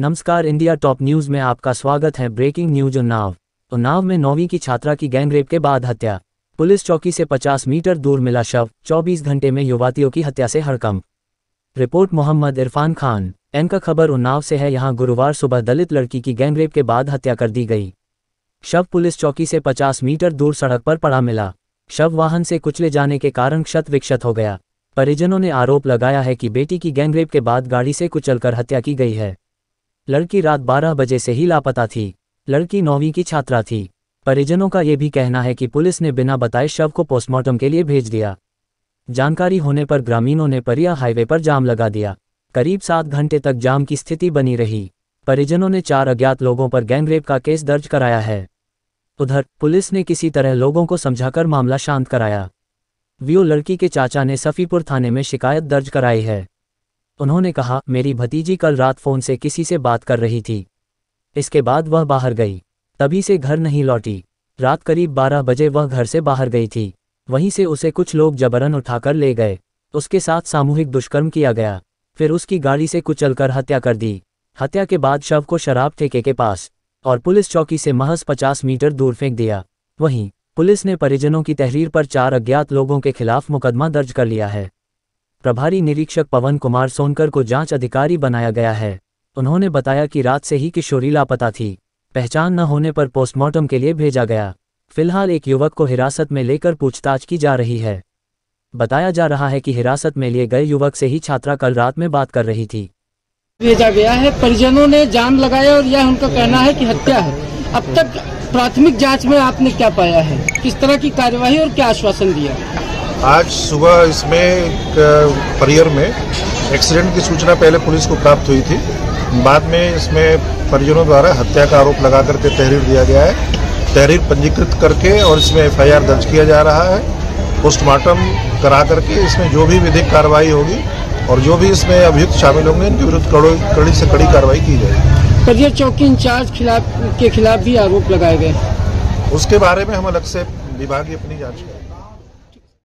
नमस्कार India top news में आपका स्वागत है ब्रेकिंग न्यूज उन्नाव उन्नाव में नौवीं की छात्रा की गैंगरेप के बाद हत्या पुलिस चौकी से 50 मीटर दूर मिला शव 24 घंटे में युवातियों की हत्या से हड़कंप रिपोर्ट मोहम्मद इरफान खान एन का खबर उन्नाव से है यहां गुरुवार सुबह दलित लड़की की गैंगरेप के बाद हत्या कर दी गई शव पुलिस चौकी से 50 मीटर दूर सड़क पर पड़ा मिला शव वाहन से कुचले जाने के कारण क्षत विक्षत हो गया परिजनों ने आरोप लगाया है कि बेटी की गैंगरेप के बाद गाड़ी से कुचलकर हत्या की गई है लड़की रात 12 बजे से ही लापता थी लड़की नौवीं की छात्रा थी परिजनों का यह भी कहना है कि पुलिस ने बिना बताए शव को पोस्टमार्टम के लिए भेज दिया जानकारी होने पर ग्रामीणों ने परिया हाईवे पर जाम लगा दिया करीब सात घंटे तक जाम की स्थिति बनी रही परिजनों ने चार अज्ञात लोगों पर गैंगरेप का केस दर्ज कराया है उधर पुलिस ने किसी तरह लोगों को समझाकर मामला शांत कराया व्यू लड़की के चाचा ने सफ़ीपुर थाने में शिकायत दर्ज कराई है उन्होंने कहा मेरी भतीजी कल रात फ़ोन से किसी से बात कर रही थी इसके बाद वह बाहर गई तभी से घर नहीं लौटी रात करीब 12 बजे वह घर से बाहर गई थी वहीं से उसे कुछ लोग जबरन उठाकर ले गए उसके साथ सामूहिक दुष्कर्म किया गया फिर उसकी गाड़ी से कुचलकर हत्या कर दी हत्या के बाद शव को शराब ठेके के पास और पुलिस चौकी से महज पचास मीटर दूर फेंक दिया वहीं पुलिस ने परिजनों की तहरीर पर चार अज्ञात लोगों के खिलाफ मुकदमा दर्ज कर लिया है प्रभारी निरीक्षक पवन कुमार सोनकर को जांच अधिकारी बनाया गया है उन्होंने बताया कि रात से ही किशोरी लापता थी पहचान न होने पर पोस्टमार्टम के लिए भेजा गया फिलहाल एक युवक को हिरासत में लेकर पूछताछ की जा रही है बताया जा रहा है कि हिरासत में लिए गए युवक से ही छात्रा कल रात में बात कर रही थी भेजा गया है परिजनों ने जान लगाया और यह उनका कहना है कि हत्या है अब तक प्राथमिक जांच में आपने क्या पाया है किस तरह की कार्यवाही और क्या आश्वासन दिया आज सुबह इसमें एक परियर में एक्सीडेंट की सूचना पहले पुलिस को प्राप्त हुई थी बाद में इसमें परिजनों द्वारा हत्या का आरोप लगा करके तहरीर दिया गया है तहरीर पंजीकृत करके और इसमें एफआईआर दर्ज किया जा रहा है पोस्टमार्टम करा करके इसमें जो भी विधिक कार्रवाई होगी और जो भी इसमें अभियुक्त शामिल होंगे इनके विरुद्ध कड़ी से कड़ी कार्रवाई की जाएगी परियर चौकी इंचार्ज खिलाफ के खिलाफ भी आरोप लगाए गए उसके बारे में हम अलग से विभागीय अपनी जाँच करें